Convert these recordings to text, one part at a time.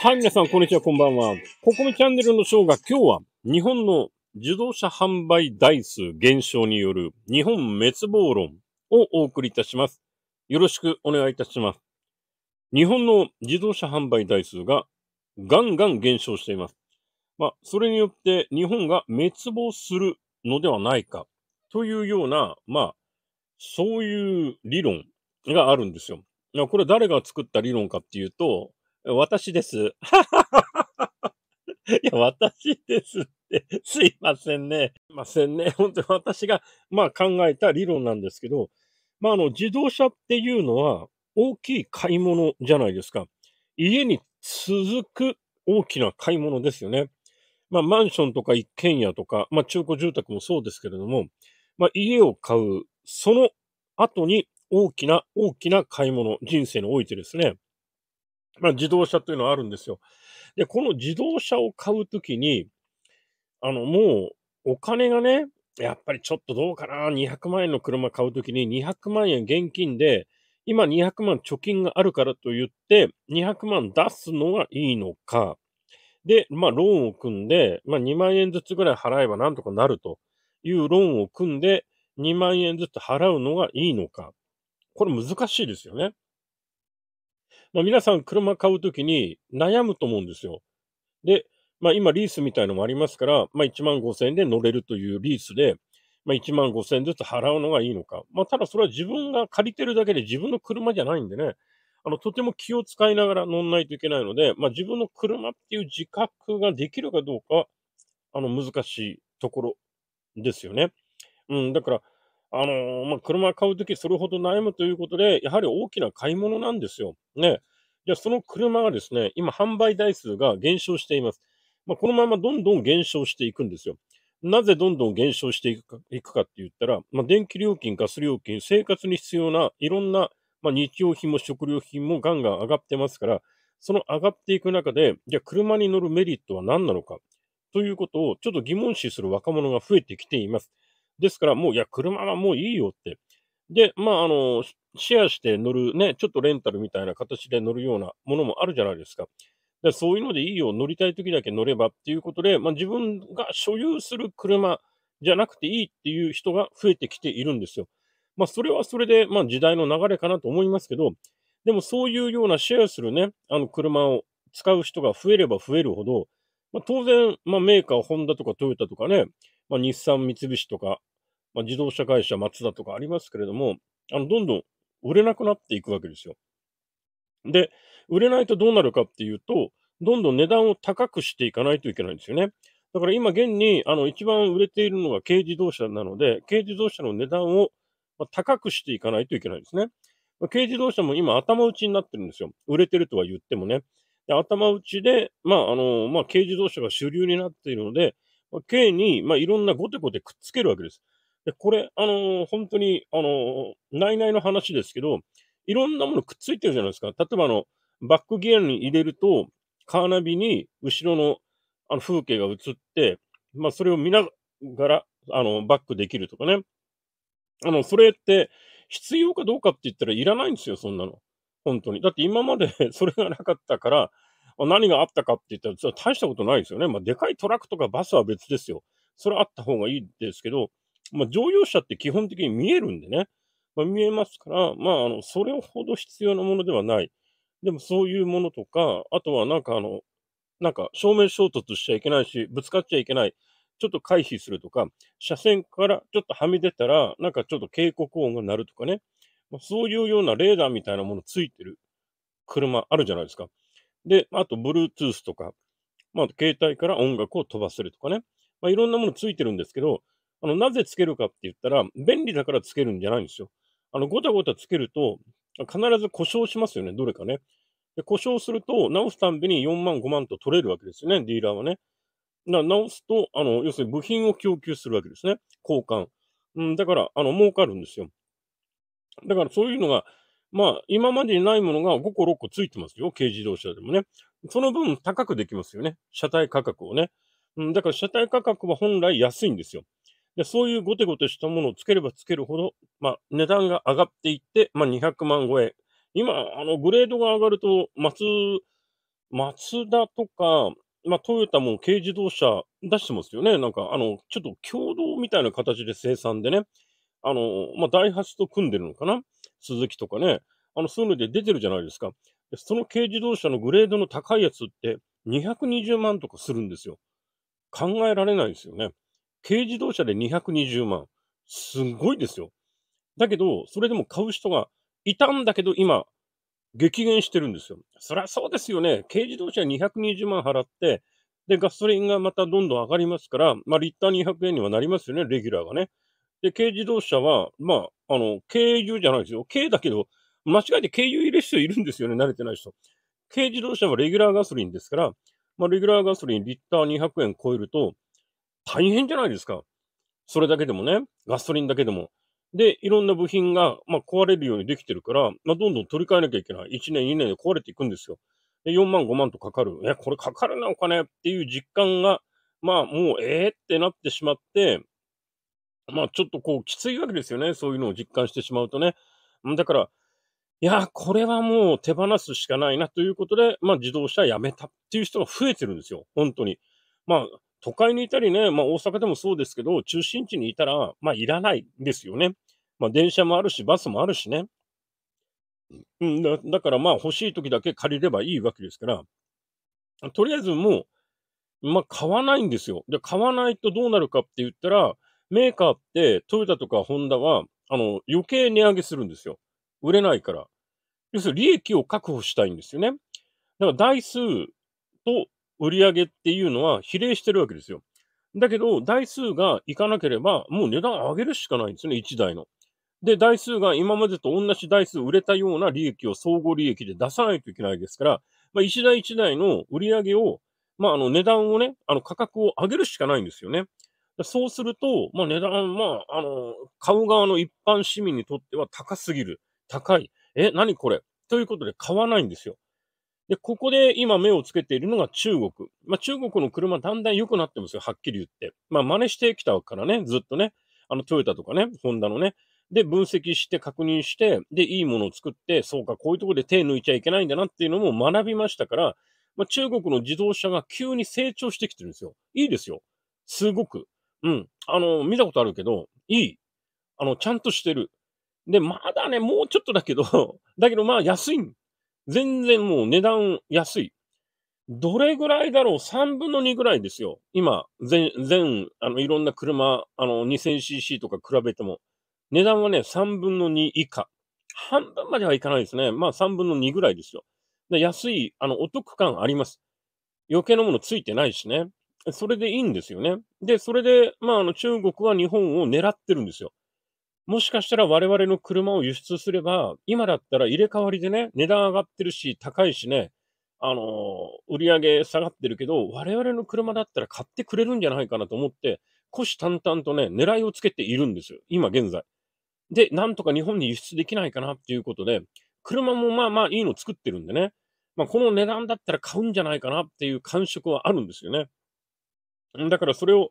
はい、皆さん、こんにちは、こんばんは。ここミチャンネルのショーが今日は日本の自動車販売台数減少による日本滅亡論をお送りいたします。よろしくお願いいたします。日本の自動車販売台数がガンガン減少しています。まあ、それによって日本が滅亡するのではないかというような、まあ、そういう理論があるんですよ。これ誰が作った理論かっていうと、私です。いや、私ですって、すいませんね。すいませんね。本当に私が、まあ、考えた理論なんですけど、まあ、あの、自動車っていうのは大きい買い物じゃないですか。家に続く大きな買い物ですよね。まあ、マンションとか一軒家とか、まあ、中古住宅もそうですけれども、まあ、家を買う、その後に大きな大きな買い物、人生においてですね。まあ、自動車というのはあるんですよ。で、この自動車を買うときに、あの、もうお金がね、やっぱりちょっとどうかな、200万円の車買うときに200万円現金で、今200万貯金があるからと言って、200万出すのがいいのか。で、まあ、ローンを組んで、まあ、2万円ずつぐらい払えばなんとかなるというローンを組んで、2万円ずつ払うのがいいのか。これ難しいですよね。まあ、皆さん車買うときに悩むと思うんですよ。で、まあ、今リースみたいのもありますから、まあ、1万5千円で乗れるというリースで、まあ、1万5千円ずつ払うのがいいのか。まあ、ただそれは自分が借りてるだけで自分の車じゃないんでね、あの、とても気を使いながら乗んないといけないので、まあ、自分の車っていう自覚ができるかどうか、あの、難しいところですよね。うん、だから、あのまあ、車買うときそれほど悩むということで、やはり大きな買い物なんですよ。ね。じゃあ、その車がですね、今、販売台数が減少しています。まあ、このままどんどん減少していくんですよ。なぜどんどん減少していくかいくかって言ったら、まあ、電気料金、ガス料金、生活に必要ないろんな、まあ、日用品も食料品もガンガン上がってますから、その上がっていく中で、じゃあ車に乗るメリットは何なのかということをちょっと疑問視する若者が増えてきています。ですから、もう、いや、車はもういいよって。で、まあ、あの、シェアして乗る、ね、ちょっとレンタルみたいな形で乗るようなものもあるじゃないですか。でそういうのでいいよ、乗りたい時だけ乗ればっていうことで、まあ、自分が所有する車じゃなくていいっていう人が増えてきているんですよ。まあ、それはそれで、まあ、時代の流れかなと思いますけど、でもそういうようなシェアするね、あの車を使う人が増えれば増えるほど、まあ、当然、まあ、メーカー、ホンダとかトヨタとかね、まあ、日産、三菱とか、まあ、自動車会社、松田とかありますけれども、あの、どんどん売れなくなっていくわけですよ。で、売れないとどうなるかっていうと、どんどん値段を高くしていかないといけないんですよね。だから今現に、あの、一番売れているのが軽自動車なので、軽自動車の値段を高くしていかないといけないですね。軽自動車も今頭打ちになってるんですよ。売れてるとは言ってもね。頭打ちで、まあ、あの、まあ、軽自動車が主流になっているので、K に、まあ、いろんなゴテゴテくっつけるわけです。で、これ、あのー、本当に、あのー、内々の話ですけど、いろんなものくっついてるじゃないですか。例えば、あの、バックギアに入れると、カーナビに後ろのあの風景が映って、まあ、それを見ながら、あの、バックできるとかね。あの、それって必要かどうかって言ったらいらないんですよ、そんなの。本当に。だって今まで それがなかったから、何があったかって言ったら、実は大したことないですよね。まあ、でかいトラックとかバスは別ですよ。それあった方がいいですけど、まあ、乗用車って基本的に見えるんでね。まあ、見えますから、まあ、あの、それほど必要なものではない。でも、そういうものとか、あとはなんかあの、なんか正面衝突しちゃいけないし、ぶつかっちゃいけない。ちょっと回避するとか、車線からちょっとはみ出たら、なんかちょっと警告音が鳴るとかね。まあ、そういうようなレーダーみたいなものついてる車あるじゃないですか。で、あと、Bluetooth とか、まあ、携帯から音楽を飛ばせるとかね。まあ、いろんなものついてるんですけど、あの、なぜつけるかって言ったら、便利だからつけるんじゃないんですよ。あの、ごたごたつけると、必ず故障しますよね、どれかね。で、故障すると、直すたんびに4万、5万と取れるわけですよね、ディーラーはね。な直すと、あの、要するに部品を供給するわけですね、交換。うん、だから、あの、儲かるんですよ。だからそういうのが、まあ、今までにないものが5個6個ついてますよ。軽自動車でもね。その分高くできますよね。車体価格をね。うん、だから車体価格は本来安いんですよ。で、そういうごてごてしたものをつければつけるほど、まあ、値段が上がっていって、まあ、200万超え。今、あの、グレードが上がると、松、松田とか、まあ、トヨタも軽自動車出してますよね。なんか、あの、ちょっと共同みたいな形で生産でね。あの、まあ、ダイハツと組んでるのかな。鈴木とかね、あの、そういうので出てるじゃないですか。その軽自動車のグレードの高いやつって220万とかするんですよ。考えられないですよね。軽自動車で220万。すごいですよ。だけど、それでも買う人がいたんだけど、今、激減してるんですよ。そりゃそうですよね。軽自動車220万払って、で、ガソリンがまたどんどん上がりますから、まあ、リッター200円にはなりますよね、レギュラーがね。で、軽自動車は、まあ、あの、軽油じゃないですよ。軽だけど、間違えて軽油入れる人いるんですよね、慣れてない人。軽自動車はレギュラーガソリンですから、まあ、レギュラーガソリンリッター200円超えると、大変じゃないですか。それだけでもね、ガソリンだけでも。で、いろんな部品が、まあ、壊れるようにできてるから、まあ、どんどん取り替えなきゃいけない。1年、2年で壊れていくんですよ。で、4万、5万とかかる。や、これかかるな、お金っていう実感が、まあ、もう、ええー、ってなってしまって、まあちょっとこうきついわけですよね。そういうのを実感してしまうとね。だから、いや、これはもう手放すしかないなということで、まあ自動車やめたっていう人が増えてるんですよ。本当に。まあ都会にいたりね、まあ大阪でもそうですけど、中心地にいたら、まあいらないですよね。まあ電車もあるし、バスもあるしね。うんだ、だからまあ欲しい時だけ借りればいいわけですから、とりあえずもう、まあ買わないんですよ。で、買わないとどうなるかって言ったら、メーカーって、トヨタとかホンダは、あの、余計値上げするんですよ。売れないから。要するに利益を確保したいんですよね。だから台数と売り上げっていうのは比例してるわけですよ。だけど、台数がいかなければ、もう値段上げるしかないんですよね、1台の。で、台数が今までと同じ台数売れたような利益を総合利益で出さないといけないですから、まあ、1台1台の売り上げを、まあ、あの値段をね、あの価格を上げるしかないんですよね。そうすると、まあ、値段、まあ、あの、買う側の一般市民にとっては高すぎる。高い。え、何これということで買わないんですよ。で、ここで今目をつけているのが中国。まあ、中国の車だんだん良くなってますよ。はっきり言って。まあ、真似してきたからね、ずっとね。あの、トヨタとかね、ホンダのね。で、分析して確認して、で、いいものを作って、そうか、こういうとこで手抜いちゃいけないんだなっていうのも学びましたから、まあ、中国の自動車が急に成長してきてるんですよ。いいですよ。すごく。うん。あの、見たことあるけど、いい。あの、ちゃんとしてる。で、まだね、もうちょっとだけど、だけどまあ安い。全然もう値段安い。どれぐらいだろう ?3 分の2ぐらいですよ。今、全、全、あの、いろんな車、あの、2000cc とか比べても。値段はね、3分の2以下。半分まではいかないですね。まあ、3分の2ぐらいですよ。安い、あの、お得感あります。余計なものついてないしね。それでいいんですよね。で、それで、まあ、あの、中国は日本を狙ってるんですよ。もしかしたら我々の車を輸出すれば、今だったら入れ替わりでね、値段上がってるし、高いしね、あのー、売り上げ下がってるけど、我々の車だったら買ってくれるんじゃないかなと思って、虎視眈々とね、狙いをつけているんですよ。今現在。で、なんとか日本に輸出できないかなっていうことで、車もまあまあいいの作ってるんでね、まあ、この値段だったら買うんじゃないかなっていう感触はあるんですよね。だからそれを、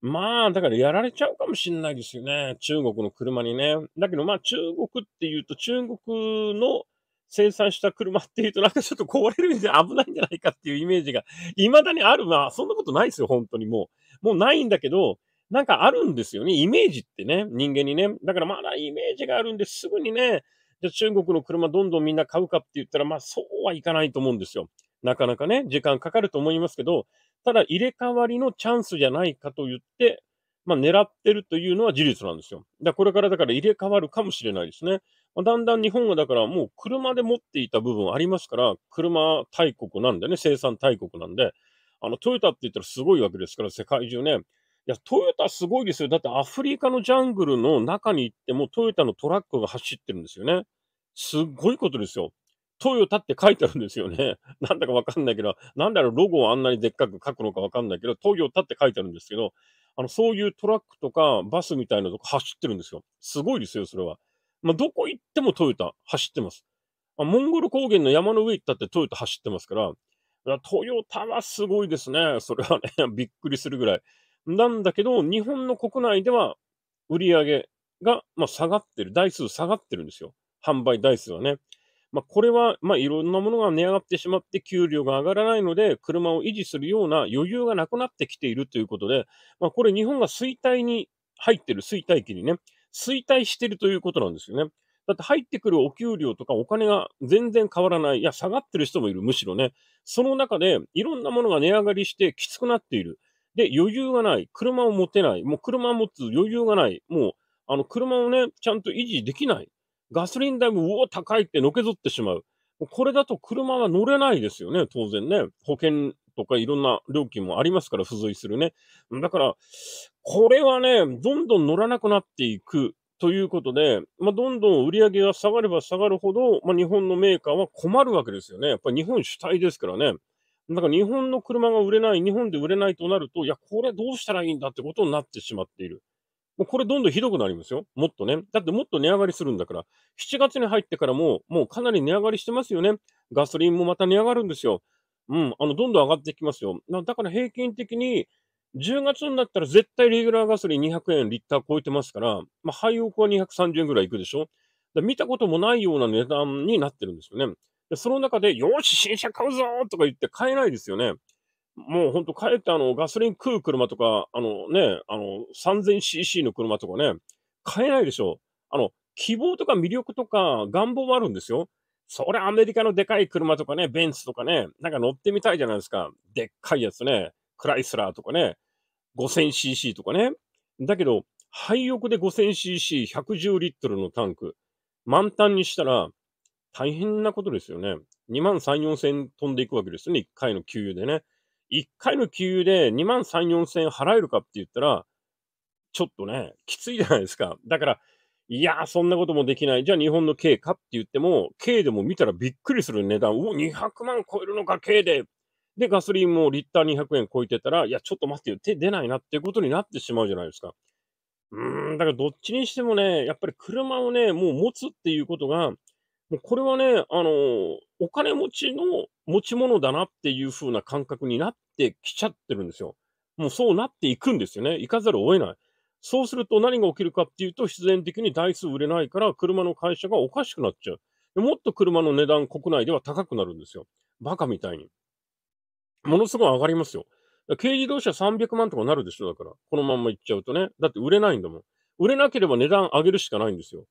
まあ、だからやられちゃうかもしれないですよね。中国の車にね。だけどまあ中国っていうと中国の生産した車っていうとなんかちょっと壊れるんで危ないんじゃないかっていうイメージが未だにある。まあそんなことないですよ、本当にもう。もうないんだけど、なんかあるんですよね。イメージってね、人間にね。だからまだイメージがあるんですぐにね、じゃ中国の車どんどんみんな買うかって言ったら、まあそうはいかないと思うんですよ。なかなかね、時間かかると思いますけど、ただ入れ替わりのチャンスじゃないかと言って、まあ、狙ってるというのは事実なんですよ。だこれからだから入れ替わるかもしれないですね。まあ、だんだん日本はだからもう車で持っていた部分ありますから、車大国なんでね、生産大国なんで、あの、トヨタって言ったらすごいわけですから、世界中ね。いや、トヨタすごいですよ。だってアフリカのジャングルの中に行ってもトヨタのトラックが走ってるんですよね。すっごいことですよ。トヨタって書いてあるんですよね。なんだかわかんないけど、なんだろう、ロゴをあんなにでっかく書くのかわかんないけど、トヨタって書いてあるんですけど、あの、そういうトラックとかバスみたいなとこ走ってるんですよ。すごいですよ、それは。まあ、どこ行ってもトヨタ走ってます。あモンゴル高原の山の上行ったってトヨタ走ってますから、からトヨタはすごいですね。それはね、びっくりするぐらい。なんだけど、日本の国内では売り上げが、まあ、下がってる。台数下がってるんですよ。販売台数はね。まあ、これは、まあ、いろんなものが値上がってしまって、給料が上がらないので、車を維持するような余裕がなくなってきているということで、まあ、これ日本が衰退に入ってる、衰退期にね、衰退してるということなんですよね。だって入ってくるお給料とかお金が全然変わらない。いや、下がってる人もいる、むしろね。その中で、いろんなものが値上がりしてきつくなっている。で、余裕がない。車を持てない。もう車を持つ余裕がない。もう、あの、車をね、ちゃんと維持できない。ガソリン代も、うお、高いってのけぞってしまう。これだと車は乗れないですよね、当然ね。保険とかいろんな料金もありますから、付随するね。だから、これはね、どんどん乗らなくなっていくということで、まあ、どんどん売り上げが下がれば下がるほど、まあ、日本のメーカーは困るわけですよね。やっぱり日本主体ですからね。だから日本の車が売れない、日本で売れないとなると、いや、これどうしたらいいんだってことになってしまっている。もうこれどんどんひどくなりますよ。もっとね。だってもっと値上がりするんだから。7月に入ってからもう、もうかなり値上がりしてますよね。ガソリンもまた値上がるんですよ。うん、あの、どんどん上がってきますよ。だから平均的に、10月になったら絶対レギュラーガソリン200円リッター超えてますから、まあ、廃屋は230円ぐらいいくでしょ。見たこともないような値段になってるんですよね。その中で、よし、新車買うぞとか言って買えないですよね。もうほんと帰ってあの、ガソリン食う車とか、あのね、あの、3000cc の車とかね、買えないでしょ。あの、希望とか魅力とか願望もあるんですよ。それアメリカのでかい車とかね、ベンツとかね、なんか乗ってみたいじゃないですか。でっかいやつね、クライスラーとかね、5000cc とかね。だけど、廃屋で 5000cc、110リットルのタンク、満タンにしたら、大変なことですよね。2万3、4000飛んでいくわけですよね。1回の給油でね。1回の給油で2万3、4千円払えるかって言ったら、ちょっとね、きついじゃないですか。だから、いやー、そんなこともできない。じゃあ日本の K かって言っても、K でも見たらびっくりする値段。お、200万超えるのか、K で。で、ガソリンもリッター200円超えてたら、いや、ちょっと待ってよ、手出ないなっていうことになってしまうじゃないですか。うーん、だからどっちにしてもね、やっぱり車をね、もう持つっていうことが、もうこれはね、あのー、お金持ちの持ち物だなっていう風な感覚になってきちゃってるんですよ。もうそうなっていくんですよね。行かざるを得ない。そうすると何が起きるかっていうと、必然的に台数売れないから、車の会社がおかしくなっちゃう。もっと車の値段、国内では高くなるんですよ。バカみたいに。ものすごい上がりますよ。軽自動車300万とかなるでしょ、だから。このまんま行っちゃうとね。だって売れないんだもん。売れなければ値段上げるしかないんですよ。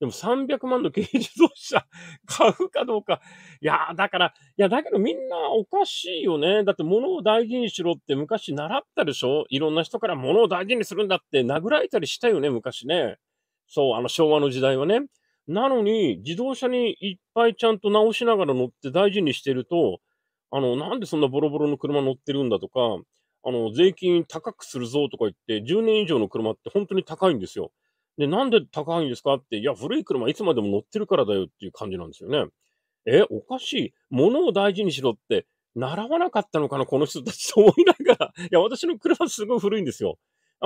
でも300万の軽自動車 買うかどうか。いやだから、いや、だけどみんなおかしいよね。だって物を大事にしろって昔習ったでしょいろんな人から物を大事にするんだって殴られたりしたよね、昔ね。そう、あの昭和の時代はね。なのに、自動車にいっぱいちゃんと直しながら乗って大事にしてると、あの、なんでそんなボロボロの車乗ってるんだとか、あの、税金高くするぞとか言って、10年以上の車って本当に高いんですよ。で、なんで高いんですかって、いや、古い車いつまでも乗ってるからだよっていう感じなんですよね。え、おかしい。物を大事にしろって、習わなかったのかな、この人たちと思いながら。いや、私の車すごい古いんですよ。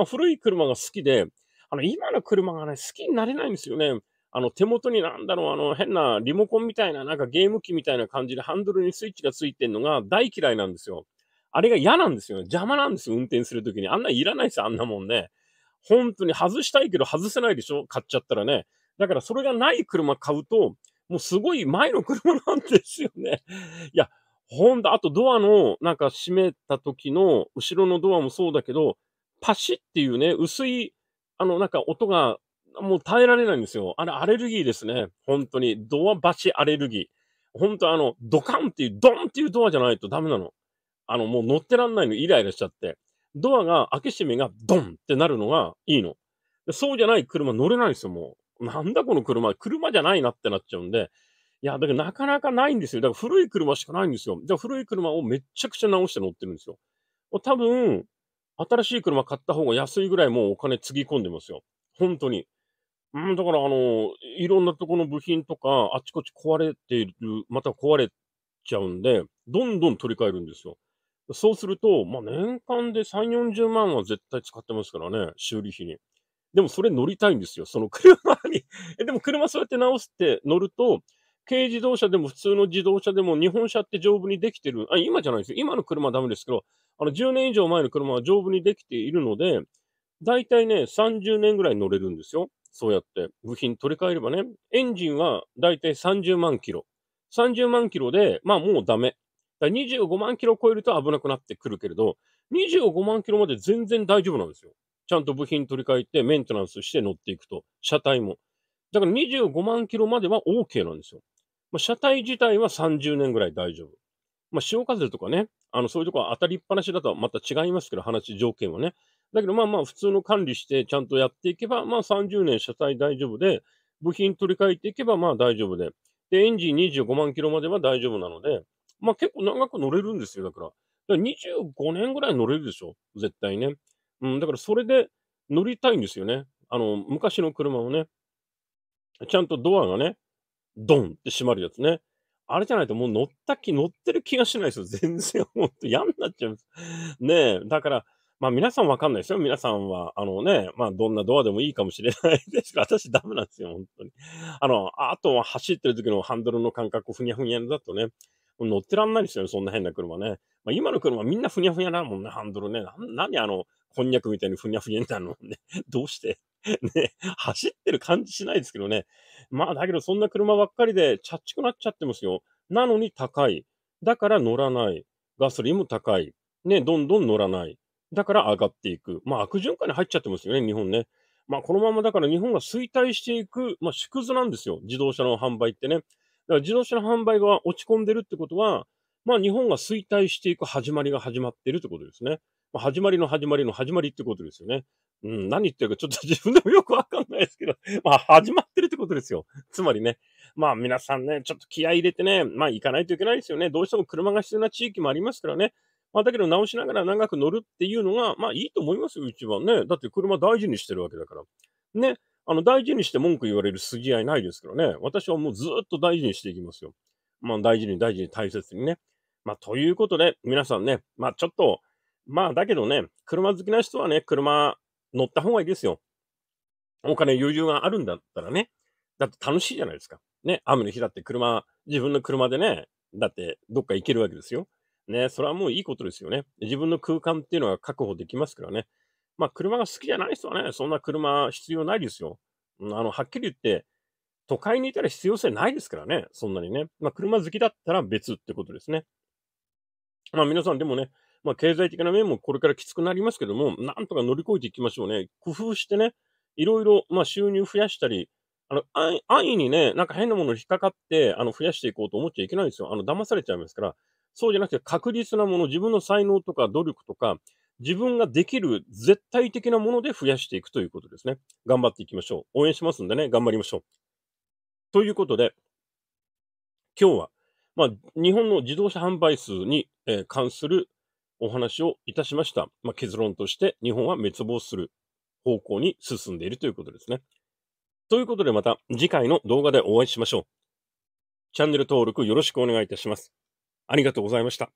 古い車が好きで、あの、今の車がね、好きになれないんですよね。あの、手元になんだろう、あの、変なリモコンみたいな、なんかゲーム機みたいな感じでハンドルにスイッチがついてんのが大嫌いなんですよ。あれが嫌なんですよ。邪魔なんですよ、運転するときに。あんないらないですよ、あんなもんね。本当に外したいけど外せないでしょ買っちゃったらね。だからそれがない車買うと、もうすごい前の車なんですよね。いや、ほんと、あとドアの、なんか閉めた時の、後ろのドアもそうだけど、パシっていうね、薄い、あの、なんか音が、もう耐えられないんですよ。あれ、アレルギーですね。本当に。ドアバチアレルギー。本当あの、ドカンっていう、ドンっていうドアじゃないとダメなの。あの、もう乗ってらんないの、イライラしちゃって。ドアが、開け閉めがドンってなるのがいいの。そうじゃない車乗れないんですよ、もう。なんだこの車、車じゃないなってなっちゃうんで。いや、だけどなかなかないんですよ。だから古い車しかないんですよ。じゃあ古い車をめちゃくちゃ直して乗ってるんですよ。多分、新しい車買った方が安いぐらいもうお金つぎ込んでますよ。本当に。うん、だからあの、いろんなとこの部品とか、あちこち壊れている、また壊れちゃうんで、どんどん取り替えるんですよ。そうすると、まあ、年間で3、40万は絶対使ってますからね、修理費に。でもそれ乗りたいんですよ、その車に でも車そうやって直すって乗ると、軽自動車でも普通の自動車でも日本車って丈夫にできてる。あ、今じゃないですよ。今の車はダメですけど、あの10年以上前の車は丈夫にできているので、だいたいね、30年ぐらい乗れるんですよ。そうやって。部品取り替えればね。エンジンはだいたい30万キロ。30万キロで、まあもうダメ。だ25万キロ超えると危なくなってくるけれど、25万キロまで全然大丈夫なんですよ。ちゃんと部品取り替えてメンテナンスして乗っていくと、車体も。だから25万キロまでは OK なんですよ。まあ、車体自体は30年ぐらい大丈夫。まあ、潮風とかね、あの、そういうとこは当たりっぱなしだとはまた違いますけど、話、条件はね。だけど、まあまあ、普通の管理してちゃんとやっていけば、まあ30年車体大丈夫で、部品取り替えていけば、まあ大丈夫で。で、エンジン25万キロまでは大丈夫なので、まあ、結構長く乗れるんですよ、だから。から25年ぐらい乗れるでしょ絶対ね。うん、だからそれで乗りたいんですよね。あの、昔の車をね。ちゃんとドアがね、ドンって閉まるやつね。あれじゃないともう乗った気、乗ってる気がしないですよ。全然、ほんと嫌になっちゃいます。ねえ。だから、まあ皆さんわかんないですよ。皆さんは、あのね、まあどんなドアでもいいかもしれないですが、私ダメなんですよ、本当に。あの、あとは走ってる時のハンドルの感覚、ふにゃふにゃだとね、乗ってらんないですよね、そんな変な車ね。まあ、今の車みんなふにゃふにゃなもんね、ハンドルね。な、何あの、こんにゃくみたいにふにゃふにゃになるのね。どうして ね、走ってる感じしないですけどね。まあ、だけどそんな車ばっかりで、ちゃっちくなっちゃってますよ。なのに高い。だから乗らない。ガソリンも高い。ね、どんどん乗らない。だから上がっていく。まあ、悪循環に入っちゃってますよね、日本ね。まあ、このままだから日本が衰退していく、まあ、縮図なんですよ。自動車の販売ってね。だから自動車の販売が落ち込んでるってことは、まあ日本が衰退していく始まりが始まってるってことですね。まあ、始まりの始まりの始まりってことですよね。うん、何言ってるかちょっと自分でもよくわかんないですけど、まあ始まってるってことですよ。つまりね、まあ皆さんね、ちょっと気合入れてね、まあ行かないといけないですよね。どうしても車が必要な地域もありますからね。まあだけど直しながら長く乗るっていうのが、まあいいと思いますよ、一番ね。だって車大事にしてるわけだから。ね。あの、大事にして文句言われる筋合いないですからね。私はもうずっと大事にしていきますよ。まあ、大事に大事に大切にね。まあ、ということで、皆さんね、まあ、ちょっと、まあ、だけどね、車好きな人はね、車乗った方がいいですよ。お金余裕があるんだったらね。だって楽しいじゃないですか。ね、雨の日だって車、自分の車でね、だってどっか行けるわけですよ。ね、それはもういいことですよね。自分の空間っていうのは確保できますからね。まあ、車が好きじゃない人はね、そんな車必要ないですよ。あの、はっきり言って、都会にいたら必要性ないですからね、そんなにね。まあ、車好きだったら別ってことですね。まあ、皆さんでもね、まあ、経済的な面もこれからきつくなりますけども、なんとか乗り越えていきましょうね。工夫してね、いろいろ、まあ、収入増やしたり、あの、安易にね、なんか変なものに引っかかって、あの、増やしていこうと思っちゃいけないんですよ。あの、騙されちゃいますから、そうじゃなくて確実なもの、自分の才能とか努力とか、自分ができる絶対的なもので増やしていくということですね。頑張っていきましょう。応援しますんでね、頑張りましょう。ということで、今日は、まあ、日本の自動車販売数に、えー、関するお話をいたしました。まあ、結論として、日本は滅亡する方向に進んでいるということですね。ということでまた次回の動画でお会いしましょう。チャンネル登録よろしくお願いいたします。ありがとうございました。